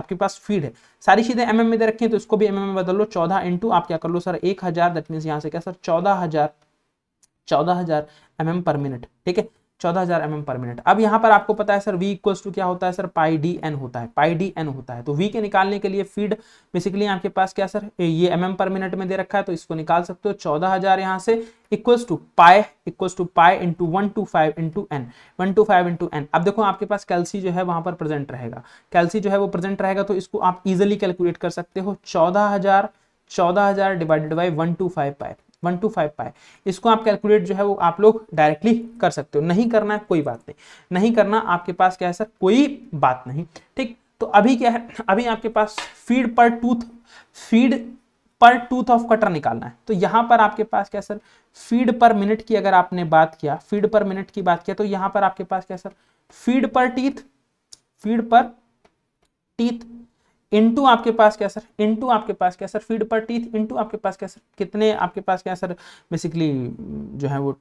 आपके पास फीड है सारी चीजें एमएम में दे रखी है तो इसको भी एमएम में बदल लो चौदह इंटू आप क्या कर लो सर एक हजार दैट मीन यहाँ से क्या सर चौदह हजार चौदह हजार पर मिनट ठीक है चौदह हजार एम पर मिनट अब यहाँ पर आपको पता है सर वी इक्वल्स टू क्या होता है सर पाई डी एन होता है पाई डी एन होता है तो वी के निकालने के लिए फीड बेसिकली आपके पास क्या सर ये एम पर मिनट में दे रखा है तो इसको निकाल सकते हो चौदह हजार यहाँ से equals to pi equals to pi into one two five into N one two five into N अब देखो आपके पास कैल्सी जो है वहां पर प्रेजेंट रहेगा कैल्सी जो है वो प्रेजेंट रहेगा तो इसको आप इजिली कैलकुलेट कर सकते हो चौदह हजार चौदह हजार divided by one two five pi one two five pi इसको आप कैलकुलेट जो है वो आप लोग डायरेक्टली कर सकते हो नहीं करना है कोई बात नहीं नहीं करना आपके पास क्या है सर कोई बात नहीं ठीक तो अभी क्या है अभी आपके पास feed per tooth feed per tooth of cutter निकालना है तो यहाँ पर आपके पास क्या सर फीड पर मिनट की अगर आपने बात किया फीड पर मिनट की बात किया तो यहाँ पर आपके पास क्या sir feed per teeth feed per teeth into आपके पास क्या सर इनटू आपके पास क्या sir feed per teeth into आपके पास क्या सर कितने आपके पास क्या सर बेसिकली जो है वो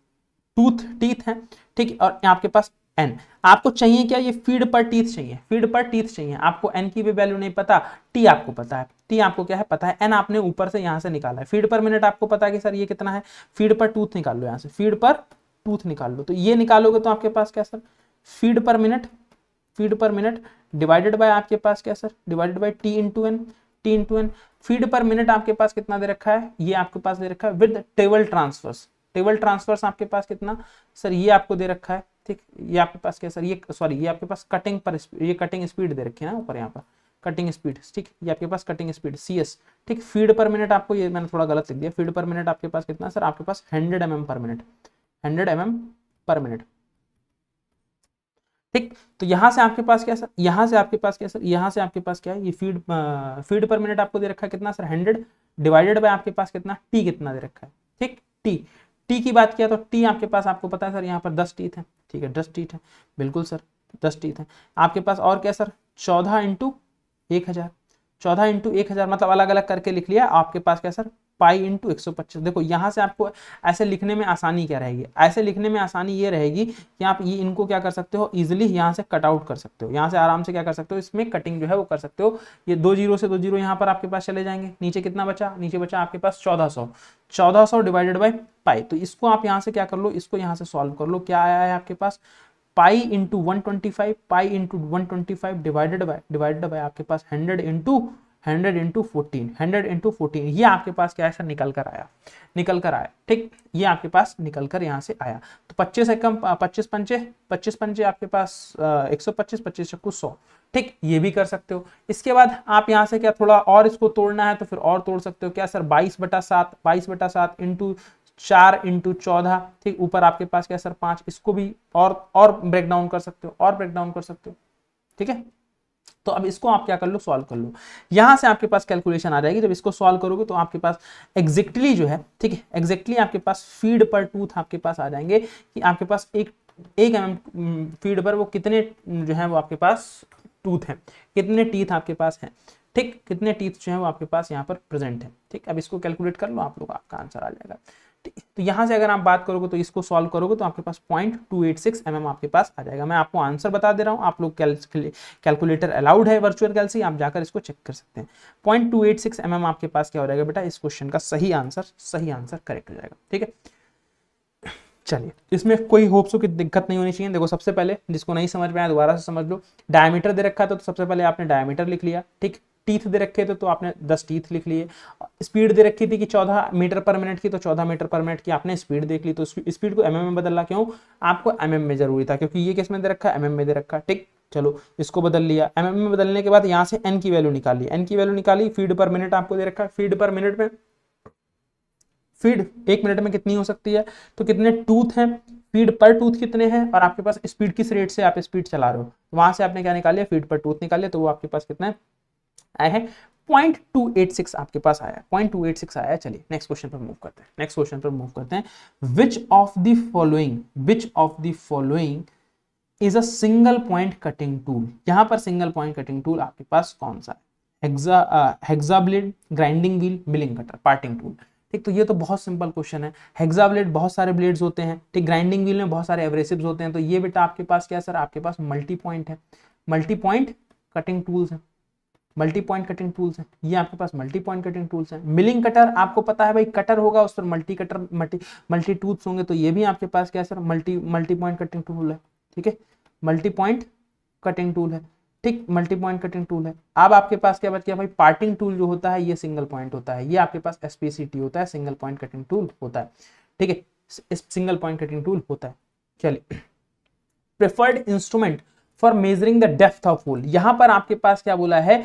टूथ टीथ है ठीक और आपके पास एन आपको चाहिए क्या ये फीड पर टीथ चाहिए फीड पर टीथ चाहिए आपको एन की भी वैल्यू नहीं पता टी आपको पता है टी आपको क्या है पता है एन आपने ऊपर से यहाँ से निकाला है फीड पर मिनट आपको पता है कि सर ये कितना है फीड पर टूथ निकाल लो यहाँ से फीड पर टूथ निकाल लो तो ये निकालोगे तो आपके पास क्या sir feed per minute feed per minute divided by आपके पास क्या sir divided by T into N T into N feed per minute आपके पास कितना दे रखा है ये आपके पास दे रखा है with table transfers table transfers आपके पास कितना सर ये आपको दे रखा है ठीक ये आपके पास क्या सर ये सॉरी ये आपके पास कटिंग पर ये कटिंग स्पीड दे रखी है ना ऊपर यहाँ पर कटिंग स्पीड ठीक ये आपके पास कटिंग स्पीड सी एस ठीक फीड पर मिनट आपको ये मैंने थोड़ा गलत लिख दिया फीड पर मिनट आपके पास कितना सर आपके पास hundred M M per minute hundred M M per minute ठीक तो यहां से आपके पास क्या सर यहां से आपके पास क्या सर यहाँ से आपके पास क्या है ये फीड फीड पर मिनट आपको दे रखा है कितना सर हंड्रेड डिवाइडेड बाय आपके पास कितना टी कितना दे रखा है ठीक टी टी की बात किया तो टी आपके पास आपको पता है सर यहाँ पर दस टीथ है ठीक है दस टीथ है बिल्कुल सर दस टीथ है आपके पास और क्या सर चौदह इंटू एक हजार चौदह इंटू एक हजार मतलब अलग अलग करके लिख लिया आपके पास क्या सर पाई इंटू एक देखो यहाँ से आपको ऐसे लिखने में आसानी क्या रहेगी ऐसे लिखने में आसानी ये रहेगी कि आप ये इनको क्या कर सकते हो इजिली यहाँ से कटआउट कर सकते हो यहाँ से आराम से क्या कर सकते हो इसमें कटिंग जो है वो कर सकते हो ये दो जीरो से दो जीरो यहाँ पर आपके पास चले जाएंगे नीचे कितना बचा नीचे बचा आपके पास चौदह सौ चौदह सौ डिवाइडेड बाई पाई तो इसको आप यहाँ से क्या कर लो इसको यहाँ से सॉल्व कर लो क्या आया है आपके पास pi into one twenty five pi into one twenty five divided by divided by आपके पास hundred into hundred into fourteen hundred into fourteen ये आपके पास क्या है निकल कर आया निकल कर आया ठीक ये आपके पास निकल कर यहाँ से आया तो पच्चीस एकम पच्चीस पंचे पच्चीस पंचे आपके पास एक सौ पच्चीस पच्चीस चक्कू सौ ठीक ये भी कर सकते हो इसके बाद आप यहाँ से क्या थोड़ा और इसको तोड़ना है तो फिर और तोड़ सकते हो क्या सर बाईस बटा सात बाईस बटा सात इंटू चार इंटू चौदह ठीक ऊपर आपके पास क्या सर पांच इसको भी और और ब्रेकडाउन कर सकते हो और ब्रेकडाउन कर सकते हो ठीक है तो अब इसको आप क्या कर लो सॉल्व कर लो यहां से आपके पास कैलकुलेशन आ जाएगी जब इसको सॉल्व करोगे तो आपके पास एग्जैक्टली जो है ठीक है एग्जैक्टली आपके पास फीड पर टूथ आपके पास आ जाएंगे कि आपके पास एक एक एम फीड पर वो कितने जो है वो आपके पास टूथ है कितने टीथ आपके पास है ठीक कितने टीथ जो है वो आपके पास यहाँ पर प्रेजेंट है ठीक अब इसको कैलकुलेट कर लो आप लोग आपका आंसर आ जाएगा तो यहां से अगर आप बात करोगे तो इसको सॉल्व करोगे तो आपके पास point two eight six M M आपके पास आ जाएगा मैं आपको आंसर बता दे रहा हूं आप लोग कैलकुलेटर अलाउड है वर्चुअल कैलसी आप जाकर इसको चेक कर सकते हैं point two eight six M M आपके पास क्या हो जाएगा बेटा इस क्वेश्चन का सही आंसर सही आंसर करेक्ट हो जाएगा ठीक है चलिए इसमें कोई होप्स की दिक्कत नहीं होनी चाहिए देखो सबसे पहले जिसको नहीं समझ में आया दोबारा से समझ लो डायमीटर दे रखा था तो सबसे पहले आपने डायमीटर लिख लिया ठीक टीथ दे रखे थे तो आपने दस टीथ लिख लिए स्पीड दे रखी थी कि चौदह मीटर पर मिनट की तो चौदह मीटर पर मिनट की आपने स्पीड देख ली तो स्पीड को एम mm में बदलना क्यों आपको एम mm में जरूरी था क्योंकि ये किस में दे रखा है एम में दे रखा ठीक चलो इसको बदल लिया एम में बदलने के बाद यहाँ से एन की वैल्यू निकाल ली एन की वैल्यू निकाली फीड पर मिनट आपको दे रखा फीड पर मिनट में फीड एक मिनट में कितनी हो सकती है तो कितने टूथ हैं फीड पर टूथ कितने हैं और आपके पास स्पीड किस रेट से आप स्पीड चला रहे हो वहां से आपने क्या निकाल लिया फीड पर टूथ निकाल लिया तो वो आपके पास कितना है आया है पॉइंट टू एट सिक्स आपके पास आया पॉइंट टू एट सिक्स आया चलिए नेक्स्ट क्वेश्चन पर मूव करते हैं नेक्स्ट क्वेश्चन पर मूव करते हैं which of the following which of the following is a single point cutting tool यहां पर सिंगल पॉइंट कटिंग टूल आपके पास कौन सा है hexa grinding wheel milling cutter parting tool ठीक तो ये तो बहुत सिंपल क्वेश्चन है हेक्साब्लेड बहुत सारे ब्लेड्स होते हैं ठीक ग्राइंडिंग व्हील में बहुत सारे एवरेसिव्स होते हैं तो ये बेटा आपके पास क्या सर आपके पास मल्टी पॉइंट है मल्टी पॉइंट कटिंग टूल्स हैं मल्टी पॉइंट कटिंग टूल्स हैं ये आपके पास मल्टी पॉइंट कटिंग टूल्स हैं मिलिंग कटर आपको पता है भाई कटर होगा उस पर multi cutter multi multi tools होंगे तो ये भी आपके पास क्या sir multi multi point cutting tool है ठीक है मल्टी पॉइंट कटिंग टूल है ठीक मल्टी पॉइंट कटिंग टूल है अब आपके पास क्या बात किया भाई पार्टिंग टूल जो होता है ये सिंगल पॉइंट होता है ये आपके पास एसपीसीटी होता है सिंगल पॉइंट कटिंग टूल होता है ठीक है सिंगल पॉइंट कटिंग टूल होता है चलिए preferred instrument for measuring the depth of hole यहां पर आपके पास क्या बोला है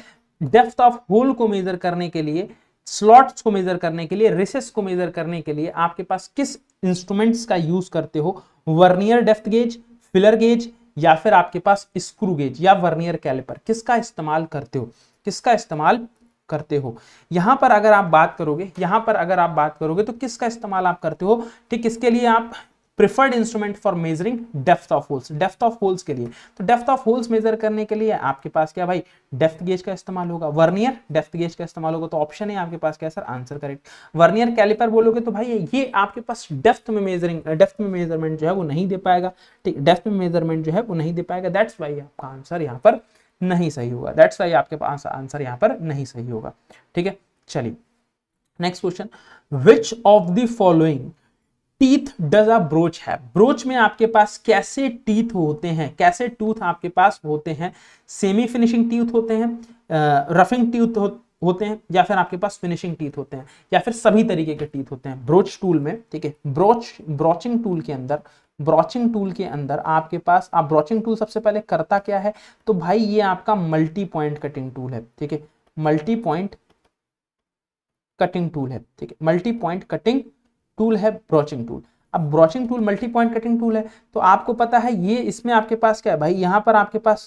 डेफ्थ ऑफ होल को मेजर करने के लिए स्लॉट्स को मेजर करने के लिए रिसेस को मेजर करने के लिए आपके पास किस इंस्ट्रूमेंट्स का यूज करते हो vernier depth gauge feeler gauge या फिर आपके पास स्क्रू गेज या वर्नियर कैलिपर किसका इस्तेमाल करते हो किसका इस्तेमाल करते हो यहां पर अगर आप बात करोगे यहां पर अगर आप बात करोगे तो किसका इस्तेमाल आप करते हो ठीक इसके लिए आप preferred instrument for measuring depth of holes depth of holes के लिए तो डेप्थ ऑफ होल्स मेजर करने के लिए आपके पास क्या भाई डेप्थ गेज का इस्तेमाल होगा वर्नियर डेप्थ गेज का इस्तेमाल होगा तो ऑप्शन है आपके पास क्या sir answer correct vernier caliper बोलोगे तो भाई ये आपके पास डेफ्थ में मेजरिंग डेफ्थ में मेजरमेंट जो है वो नहीं दे पाएगा ठीक डेफ्थ में मेजरमेंट जो है वो नहीं दे पाएगा दैट्स वाई आपका आंसर यहाँ पर नहीं सही होगा दैट्स वाई आपके पास आंसर यहाँ पर नहीं सही होगा ठीक है चलिए next question which of the following teeth does a broach है ब्रोच में आपके पास कैसे टीथ होते हैं कैसे टूथ आपके पास होते हैं सेमी फिनिशिंग टीथ होते हैं रफिंग टीथ हो, होते हैं या फिर आपके पास फिनिशिंग टीथ होते हैं या फिर सभी तरीके के टीथ होते हैं ब्रोच टूल में ठीक है ब्रोच ब्रोचिंग टूल के अंदर ब्रोचिंग टूल के अंदर आपके पास आप ब्रोचिंग टूल सबसे पहले करता क्या है तो भाई ये आपका मल्टी पॉइंट कटिंग टूल है ठीक है मल्टी पॉइंट कटिंग टूल है ठीक है मल्टी पॉइंट कटिंग टूल है ब्रॉचिंग टूल अब broaching tool multi point cutting tool है तो आपको पता है ये इसमें आपके पास क्या है भाई यहाँ पर आपके पास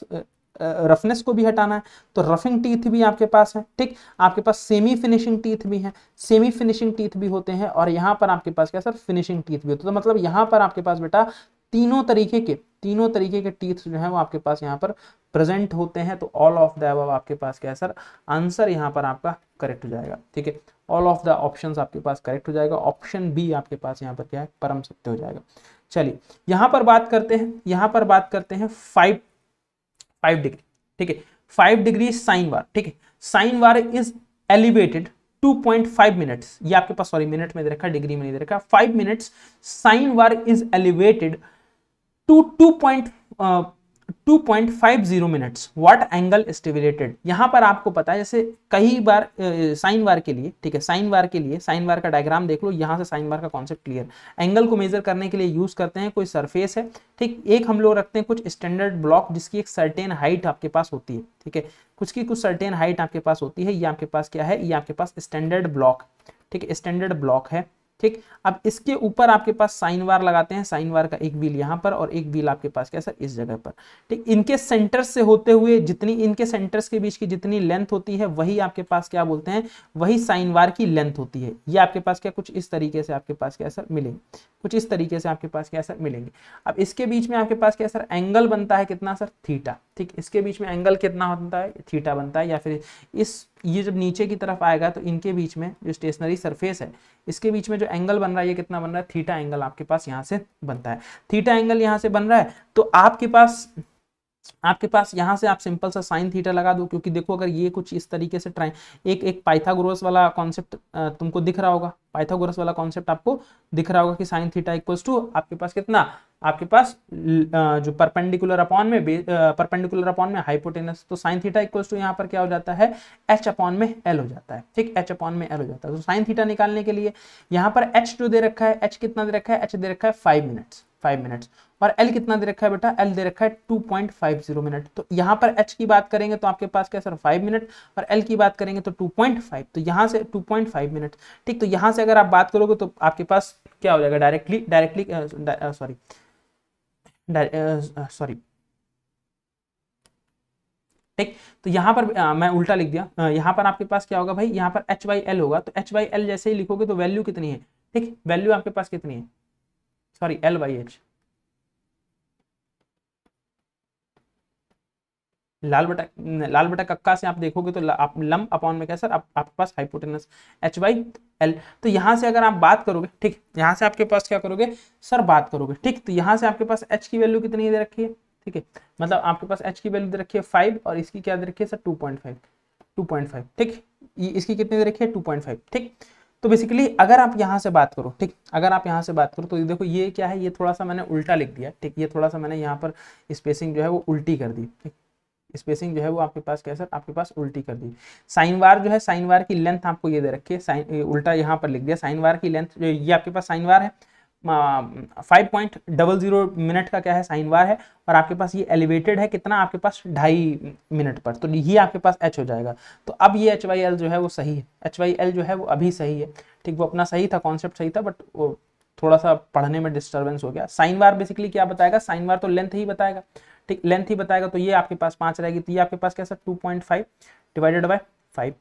रफनेस को भी हटाना है तो रफिंग टीथ भी आपके पास है ठीक आपके पास सेमी फिनिशिंग टीथ भी है सेमी फिनिशिंग टीथ भी होते हैं और यहाँ पर आपके पास क्या सर फिनिशिंग टीथ भी होते हैं तो मतलब यहाँ पर आपके पास बेटा तीनों तरीके के तीनों तरीके के टीथ जो है वो आपके पास यहाँ पर प्रेजेंट होते हैं तो ऑल ऑफ द आपके पास क्या है सर आंसर यहाँ पर आपका करेक्ट हो जाएगा ठीक है ऑल ऑफ द ऑप्शन आपके पास करेक्ट हो जाएगा ऑप्शन बी आपके पास यहाँ पर क्या है परम सत्य हो जाएगा चलिए यहाँ पर बात करते हैं यहाँ पर बात करते हैं फाइव फाइव डिग्री ठीक है फाइव डिग्री साइन वार ठीक है sine bar is elevated 2.5 minutes ये आपके पास सॉरी मिनट में दे रखा डिग्री में नहीं दे रखा 5 minutes sine bar is elevated to 2. 2.50 minutes what angle stipulated यहां पर आपको पता है जैसे कई बार साइन बार के लिए ठीक है साइन बार के लिए साइन बार का डायग्राम देख लो यहां से साइन बार का कॉन्सेप्ट क्लियर एंगल को मेजर करने के लिए यूज करते हैं कोई सरफेस है ठीक एक हम लोग रखते हैं कुछ स्टैंडर्ड ब्लॉक जिसकी एक सर्टेन हाइट आपके पास होती है ठीक है कुछ की कुछ सर्टेन हाइट आपके पास होती है ये आपके पास क्या है ये आपके पास स्टैंडर्ड ब्लॉक ठीक है स्टैंडर्ड ब्लॉक है ठीक अब इसके ऊपर आपके पास साइन वार लगाते हैं साइन वार का एक व्हील यहां पर और एक व्हील आपके पास क्या सर इस जगह पर ठीक इनके सेंटर्स से होते हुए जितनी इनके सेंटर्स के बीच की जितनी लेंथ होती है वही आपके पास क्या बोलते हैं वही साइन वार की लेंथ होती है ये आपके पास क्या कुछ इस तरीके से आपके पास क्या सर मिलेंगे कुछ इस तरीके से आपके पास क्या सर मिलेंगे अब इसके बीच में आपके पास क्या सर एंगल बनता है कितना सर थीटा ठीक इसके बीच में एंगल कितना होता है थीटा बनता है या फिर इस ये जब नीचे की तरफ आएगा तो इनके बीच में जो स्टेशनरी सरफेस है इसके बीच में जो एंगल बन रहा है ये कितना बन रहा है थीटा एंगल आपके पास यहाँ से बनता है थीटा एंगल यहाँ से बन रहा है तो आपके पास आपके पास यहाँ से आप सिंपल सा साइन थीटा लगा दो क्योंकि देखो अगर ये कुछ इस तरीके से ट्राइ एक एक पाइथागोरस वाला कॉन्सेप्ट तुमको दिख रहा होगा पाइथागोरस वाला कॉन्सेप्ट आपको दिख रहा होगा कि साइन थीटा इक्वल्स टू आपके पास कितना आपके पास जो परपेंडिकुलर अपॉन में परपेंडिकुलर अपॉन में हाइपोटेनस तो साइन थीटा इक्वल्स टू यहाँ पर क्या हो जाता है एच अपॉन में एल हो जाता है ठीक एच अपॉन में एल हो जाता है तो साइन थीटा निकालने के लिए यहाँ पर एच जो दे रखा है एच कितना दे रखा है एच दे रखा है फाइव मिनट्स फाइव मिनट्स और एल कितना दे रखा है बेटा एल दे रखा है two point five zero minute तो यहाँ पर एच की बात करेंगे तो आपके पास क्या सर फाइव मिनट और एल की बात करेंगे तो टू पॉइंट फाइव तो यहाँ से टू पॉइंट फाइव मिनट ठीक तो यहाँ से अगर आप बात करोगे तो आपके पास क्या हो जाएगा डायरेक्टली डायरेक्टली सॉरी सॉरी ठीक तो यहाँ पर आ, uh, मैं उल्टा लिख दिया आ, uh, यहाँ पर आपके पास क्या होगा भाई यहाँ पर एच वाई एल होगा तो एच वाई एल जैसे ही लिखोगे तो वैल्यू कितनी है ठीक वैल्यू आपके पास कितनी है सॉरी एल वाई एच लाल बटा लाल बटा कक्का से आप देखोगे तो आप लम अपॉन में क्या सर आप, आपके पास हाइपोटेनस एच वाई एल तो यहाँ से अगर आप बात करोगे ठीक यहाँ से आपके पास क्या करोगे सर बात करोगे ठीक तो यहाँ से आपके पास एच की वैल्यू कितनी दे रखी है ठीक है मतलब आपके पास एच की वैल्यू दे रखी है फाइव और इसकी क्या दे रखी है sir two point five two point five ठीक इसकी कितनी दे रखी है टू पॉइंट फाइव ठीक तो बेसिकली अगर आप यहाँ से बात करो ठीक अगर आप यहाँ से बात करो तो देखो ये क्या है ये थोड़ा सा मैंने उल्टा लिख दिया ठीक ये थोड़ा सा मैंने यहाँ पर स्पेसिंग जो है वो उल्टी कर दी ठीक स्पेसिंग जो है वो आपके पास कैसा आपके पास उल्टी कर दी साइन वार जो है साइन वार की लेंथ आपको ये दे रखी है साइन उल्टा यहाँ पर लिख दिया साइन वार की लेंथ जो ये आपके पास साइन वार है five point double zero minute का क्या है साइन वार है और आपके पास ये एलिवेटेड है कितना आपके पास ढाई मिनट पर तो ये आपके पास एच हो जाएगा तो अब ये एच वाई एल जो है वो सही है एच वाई एल जो है वो अभी सही है ठीक वो अपना सही था कॉन्सेप्ट सही था बट वो थोड़ा सा पढ़ने में डिस्टर्बेंस हो गया साइन वार बेसिकली क्या बताएगा साइन वार तो लेंथ ही बताएगा ठीक लेंथ ही बताएगा तो ये आपके पास पांच रहेगी तो ये आपके पास कैसा two point five divided by five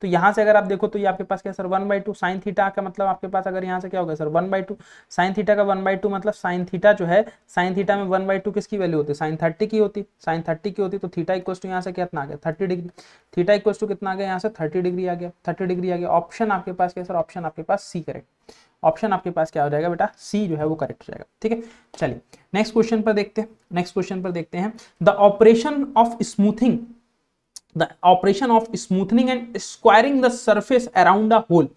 तो यहाँ से अगर आप देखो तो ये आपके पास क्या sir one by two sine theta का मतलब आपके पास अगर यहाँ से क्या होगा sir one by two sine theta का वन बाई टू मतलब साइन थीटा जो है साइन थीटा में वन बाई टू किसकी वैल्यू होती है साइन थर्टी की होती साइन थर्टी की होती तो थीटा इक्व टू यहाँ से कितना आ गया thirty degree theta equal to कितना आ गया यहाँ से थर्टी डिग्री आ गया थर्टी डिग्री आ गया ऑप्शन आपके पास क्या सर ऑप्शन आपके पास सी करेक्ट ऑप्शन आपके पास क्या हो जाएगा बेटा सी जो है वो करेक्ट हो जाएगा ठीक है चलिए नेक्स्ट क्वेश्चन पर देखते हैं नेक्स्ट क्वेश्चन पर देखते हैं the operation of smoothing the operation of smoothening and squaring the surface around a hole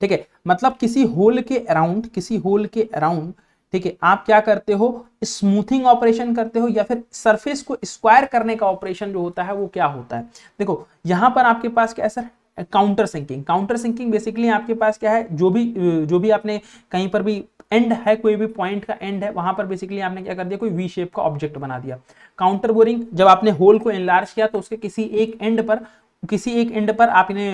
ठीक है मतलब किसी होल के अराउंड किसी होल के अराउंड ठीक है आप क्या करते हो स्मूथिंग ऑपरेशन करते हो या फिर सरफेस को स्क्वायर करने का ऑपरेशन जो होता है वो क्या होता है देखो यहां पर आपके पास क्या है sir counter sinking counter sinking basically आपके पास क्या है जो भी जो भी आपने कहीं पर भी एंड है कोई भी पॉइंट का एंड है वहां पर बेसिकली आपने क्या कर दिया कोई वी शेप का ऑब्जेक्ट बना दिया काउंटर बोरिंग जब आपने होल को एनलार्ज किया तो उसके किसी एक एंड पर किसी एक एंड पर आपने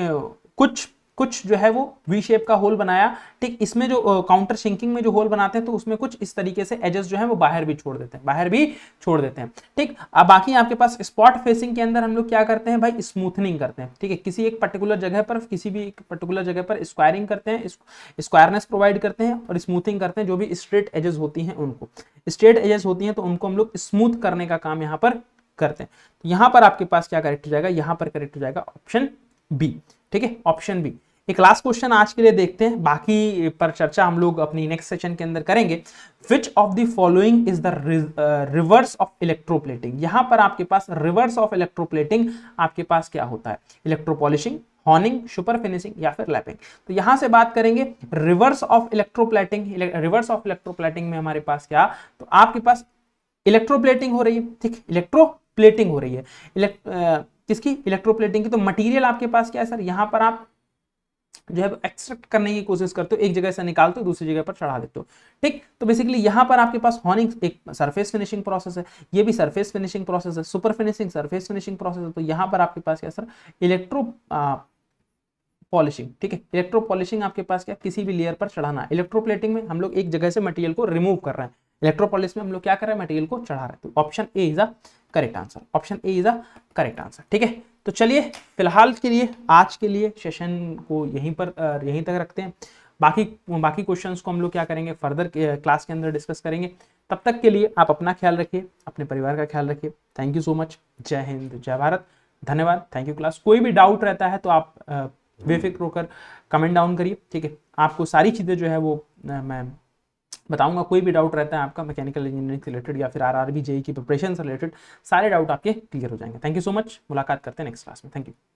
कुछ कुछ जो है वो वी शेप का होल बनाया ठीक इसमें जो काउंटर शिंकिंग में जो होल बनाते हैं तो उसमें कुछ इस तरीके से एजेस जो है वो बाहर भी छोड़ देते हैं बाहर भी छोड़ देते हैं ठीक अब बाकी आपके पास स्पॉट फेसिंग के अंदर हम लोग क्या करते हैं भाई स्मूथनिंग करते हैं ठीक है किसी एक पर्टिकुलर जगह पर किसी भी एक पर्टिकुलर जगह पर स्क्वायरिंग करते हैं स्क्वायरनेस प्रोवाइड करते हैं और स्मूथिंग करते हैं जो भी स्ट्रेट एजेस होती हैं उनको स्ट्रेट एजेस होती हैं तो उनको हम लोग स्मूथ करने का काम यहाँ पर करते हैं तो यहाँ पर आपके पास क्या करेक्ट हो जाएगा यहाँ पर करेक्ट हो जाएगा ऑप्शन बी ठीक है ऑप्शन बी एक लास्ट क्वेश्चन आज के लिए देखते हैं बाकी पर चर्चा हम लोग अपनी नेक्स्ट सेशन के अंदर करेंगे which of the following is the reverse of electroplating यहां पर आपके पास रिवर्स ऑफ इलेक्ट्रोप्लेटिंग आपके पास क्या होता है इलेक्ट्रोपॉलिशिंग हॉर्निंग सुपर फिनिशिंग या फिर लैपिंग तो यहां से बात करेंगे reverse of electroplating reverse of electroplating में हमारे पास क्या तो आपके पास इलेक्ट्रोप्लेटिंग हो रही है ठीक इलेक्ट्रोप्लेटिंग हो रही है इलेक्ट uh, किसकी इलेक्ट्रोप्लेटिंग की तो मटेरियल आपके पास क्या है सर यहां पर आप जो है एक्सट्रैक्ट करने की कोशिश करते हो एक जगह से निकालते हो दूसरी जगह पर चढ़ा देते हो ठीक तो बेसिकली यहां पर आपके पास हॉनिंग एक सरफेस फिनिशिंग प्रोसेस है ये भी सरफेस फिनिशिंग प्रोसेस है super finishing surface finishing process है तो यहां पर आपके पास क्या सर इलेक्ट्रो पॉलिशिंग ठीक है इलेक्ट्रो पॉलिशिंग आपके पास क्या किसी भी लेयर पर चढ़ाना इलेक्ट्रोप्लेटिंग में हम लोग एक जगह से मटेरियल को रिमूव कर रहे हैं इलेक्ट्रोपोलिस में हम लोग क्या कर रहे हैं मटेरियल को चढ़ा रहे हैं तो option A is a correct answer option A is a correct answer ठीक है तो चलिए फिलहाल के लिए आज के लिए सेशन को यहीं पर यहीं तक रखते हैं बाकी बाकी क्वेश्चंस को हम लोग क्या करेंगे फर्दर क्लास के अंदर डिस्कस करेंगे तब तक के लिए आप अपना ख्याल रखिए अपने परिवार का ख्याल रखिए थैंक यू सो मच जय हिंद जय भारत धन्यवाद थैंक यू क्लास कोई भी डाउट रहता है तो आप बेफिक्र होकर कमेंट डाउन करिए ठीक है आपको सारी चीज़ें जो है वो मैं बताऊंगा कोई भी डाउट रहता है आपका मैकेनिकल इंजीनियरिंग से रिलेटेड या फिर आर आर बी जेई की प्रिपरेशन से रिलेटेड सारे डाउट आपके क्लियर हो जाएंगे थैंक यू सो मच मुलाकात करते हैं नेक्स्ट क्लास में थैंक यू